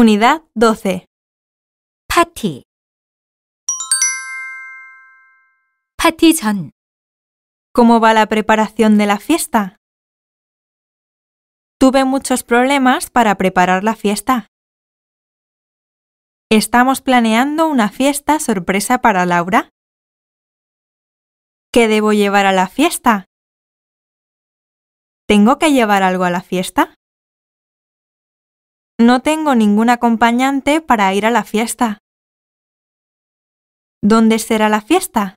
Unidad 12. Party. Party ¿Cómo va la preparación de la fiesta? Tuve muchos problemas para preparar la fiesta. Estamos planeando una fiesta sorpresa para Laura. ¿Qué debo llevar a la fiesta? ¿Tengo que llevar algo a la fiesta? No tengo ningún acompañante para ir a la fiesta. ¿Dónde será la fiesta?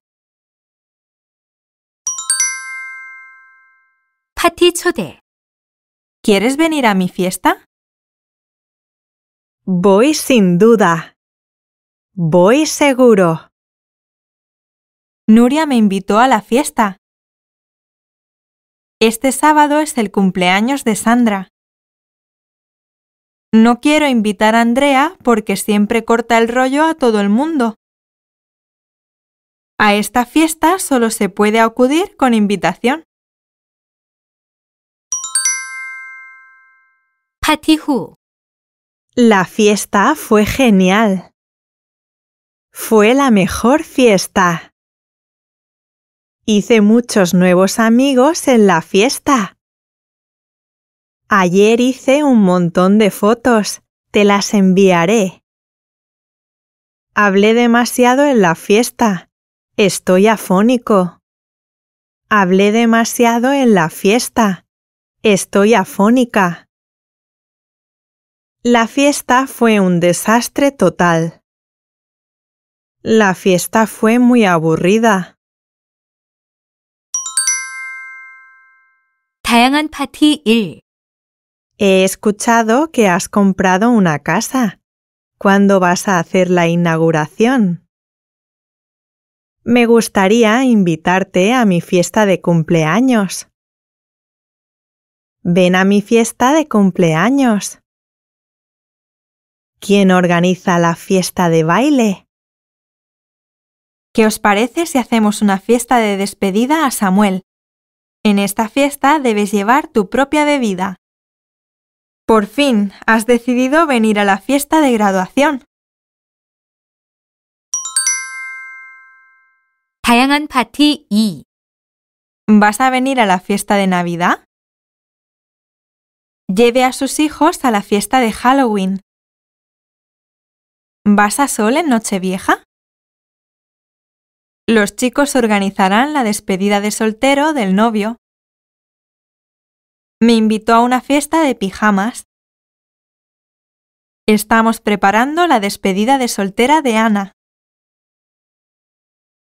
¿Quieres venir a mi fiesta? Voy sin duda. Voy seguro. Nuria me invitó a la fiesta. Este sábado es el cumpleaños de Sandra. No quiero invitar a Andrea porque siempre corta el rollo a todo el mundo. A esta fiesta solo se puede acudir con invitación. La fiesta fue genial. Fue la mejor fiesta. Hice muchos nuevos amigos en la fiesta. Ayer hice un montón de fotos. Te las enviaré. Hablé demasiado en la fiesta. Estoy afónico. Hablé demasiado en la fiesta. Estoy afónica. La fiesta fue un desastre total. La fiesta fue muy aburrida. He escuchado que has comprado una casa. ¿Cuándo vas a hacer la inauguración? Me gustaría invitarte a mi fiesta de cumpleaños. Ven a mi fiesta de cumpleaños. ¿Quién organiza la fiesta de baile? ¿Qué os parece si hacemos una fiesta de despedida a Samuel? En esta fiesta debes llevar tu propia bebida. Por fin, has decidido venir a la fiesta de graduación. ¿Vas a venir a la fiesta de Navidad? Lleve a sus hijos a la fiesta de Halloween. ¿Vas a Sol en Nochevieja? Los chicos organizarán la despedida de soltero del novio me invitó a una fiesta de pijamas. Estamos preparando la despedida de soltera de Ana.